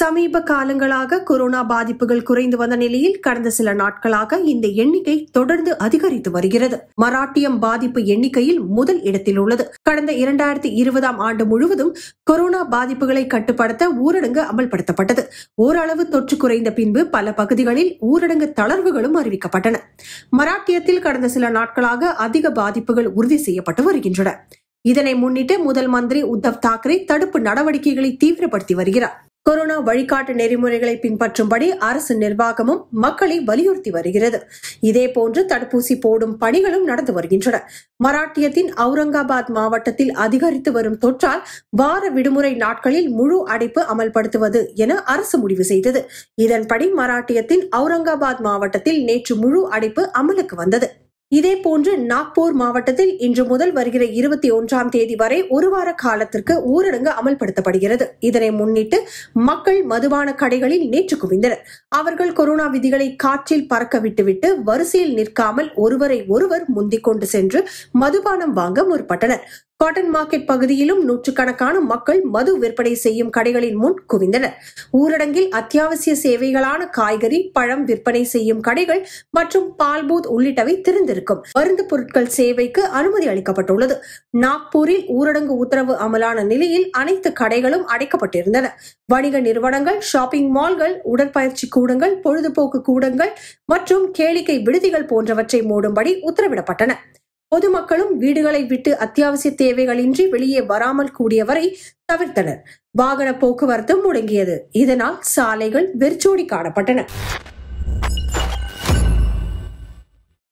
சமீப காலங்களாக கொரோனா பாதிப்புகள் குறைந்து வந்த நிலையில் கடந்த சில நாட்களாக இந்த எண்ணிக்கை தொடர்ந்து அதிகரித்து வருகிறது மராட்டியம் பாதிப்பு எண்ணிக்கையில் முதல் இடத்தில் உள்ளது கடந்த இரண்டாயிரத்தி இருபதாம் ஆண்டு முழுவதும் கொரோனா பாதிப்புகளை கட்டுப்படுத்த ஊரடங்கு அமல்படுத்தப்பட்டது ஓரளவு தொற்று குறைந்த பின்பு பல பகுதிகளில் ஊரடங்கு தளர்வுகளும் அறிவிக்கப்பட்டன மராட்டியத்தில் கடந்த சில நாட்களாக அதிக பாதிப்புகள் உறுதி செய்யப்பட்டு வருகின்றன இதனை முன்னிட்டு முதல் மந்திரி உத்தவ் தாக்கரே தடுப்பு நடவடிக்கைகளை தீவிரப்படுத்தி வருகிறார் கொரோனா வழிகாட்டு நெறிமுறைகளை பின்பற்றும்படி அரசு நிர்வாகமும் மக்களை வலியுறுத்தி வருகிறது இதேபோன்று தடுப்பூசி போடும் பணிகளும் நடந்து வருகின்றன மராட்டியத்தின் அவுரங்காபாத் மாவட்டத்தில் அதிகரித்து வரும் தொற்றால் வார விடுமுறை நாட்களில் முழு அடைப்பு அமல்படுத்துவது என அரசு முடிவு செய்தது இதன்படி மராட்டியத்தின் அவுரங்காபாத் மாவட்டத்தில் நேற்று முழு அடைப்பு அமலுக்கு வந்தது இதேபோன்று நாக்பூர் மாவட்டத்தில் இன்று முதல் வருகிற இருபத்தி ஒன்றாம் தேதி வரை வார காலத்திற்கு ஊரடங்கு அமல்படுத்தப்படுகிறது இதனை முன்னிட்டு மக்கள் மதுபான கடைகளில் நேற்று குவிந்தனர் அவர்கள் கொரோனா விதிகளை காற்றில் பறக்க விட்டுவிட்டு வரிசையில் நிற்காமல் ஒருவரை ஒருவர் முந்திக் கொண்டு சென்று மதுபானம் வாங்க முற்பட்டனர் காட்டன் மார்க்கெட் பகுதியிலும் நூற்றுக்கணக்கான மக்கள் மது விற்பனை செய்யும் கடைகளின் முன் குவிந்தனர் ஊரடங்கில் அத்தியாவசிய சேவைகளான காய்கறி பழம் விற்பனை செய்யும் கடைகள் மற்றும் பால்பூத் உள்ளிட்டவை திறந்திருக்கும் மருந்து பொருட்கள் சேவைக்கு அனுமதி அளிக்கப்பட்டுள்ளது நாக்பூரில் ஊரடங்கு உத்தரவு அமலான நிலையில் அனைத்து கடைகளும் அடைக்கப்பட்டிருந்தன வணிக நிறுவனங்கள் ஷாப்பிங் மால்கள் உடற்பயிற்சி கூடங்கள் பொழுதுபோக்கு கூடங்கள் மற்றும் கேளிக்கை விடுதிகள் போன்றவற்றை மூடும்படி உத்தரவிடப்பட்டன பொதுமக்களும் வீடுகளை விட்டு அத்தியாவசிய தேவைகளின்றி வெளியே வராமல் கூடியவரை தவிர்த்தனர் வாகன போக்குவரத்து முடங்கியது இதனால் சாலைகள் வெறிச்சோடி காணப்பட்டன